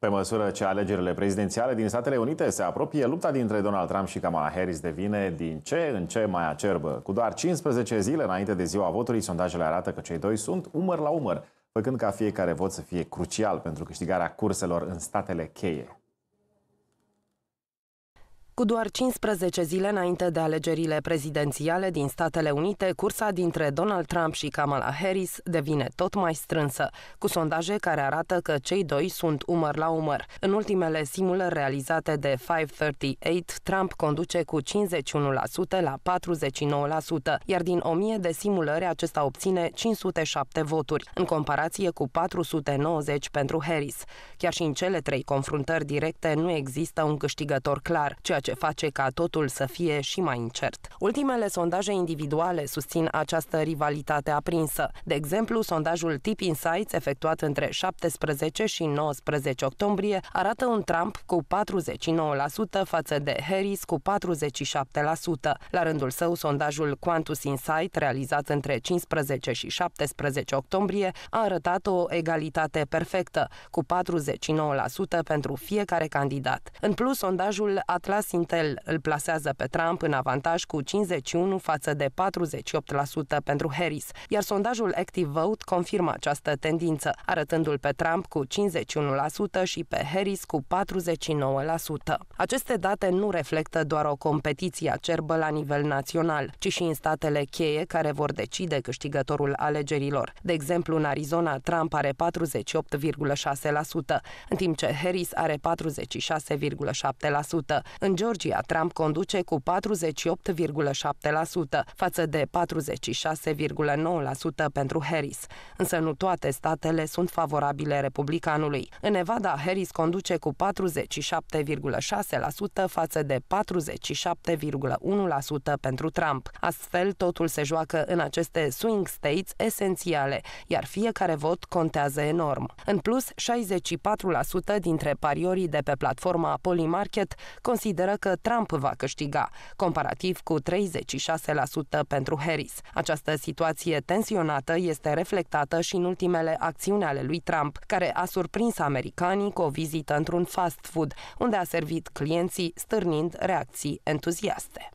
Pe măsură ce alegerile prezidențiale din Statele Unite se apropie, lupta dintre Donald Trump și Kamala Harris devine din ce în ce mai acerbă. Cu doar 15 zile înainte de ziua votului, sondajele arată că cei doi sunt umăr la umăr, făcând ca fiecare vot să fie crucial pentru câștigarea curselor în statele cheie. Cu doar 15 zile înainte de alegerile prezidențiale din Statele Unite, cursa dintre Donald Trump și Kamala Harris devine tot mai strânsă, cu sondaje care arată că cei doi sunt umăr la umăr. În ultimele simulări realizate de 538, Trump conduce cu 51% la 49%, iar din 1000 de simulări acesta obține 507 voturi, în comparație cu 490 pentru Harris. Chiar și în cele trei confruntări directe nu există un câștigător clar, ceea ce ce face ca totul să fie și mai incert. Ultimele sondaje individuale susțin această rivalitate aprinsă. De exemplu, sondajul Tip Insights, efectuat între 17 și 19 octombrie, arată un Trump cu 49% față de Harris cu 47%. La rândul său, sondajul Quantus Insight, realizat între 15 și 17 octombrie, a arătat o egalitate perfectă, cu 49% pentru fiecare candidat. În plus, sondajul Atlas Intel îl plasează pe Trump în avantaj cu 51 față de 48% pentru Harris, iar sondajul Active Vote confirmă această tendință, arătându-l pe Trump cu 51% și pe Harris cu 49%. Aceste date nu reflectă doar o competiție acerbă la nivel național, ci și în statele cheie care vor decide câștigătorul alegerilor. De exemplu, în Arizona, Trump are 48,6%, în timp ce Harris are 46,7%. În Georgia, Trump conduce cu 48,7% față de 46,9% pentru Harris, însă nu toate statele sunt favorabile republicanului. În Nevada, Harris conduce cu 47,6% față de 47,1% pentru Trump. Astfel, totul se joacă în aceste swing states esențiale, iar fiecare vot contează enorm. În plus, 64% dintre pariorii de pe platforma Polymarket consideră consideră că Trump va câștiga, comparativ cu 36% pentru Harris. Această situație tensionată este reflectată și în ultimele acțiuni ale lui Trump, care a surprins americanii cu o vizită într-un fast food, unde a servit clienții, stârnind reacții entuziaste.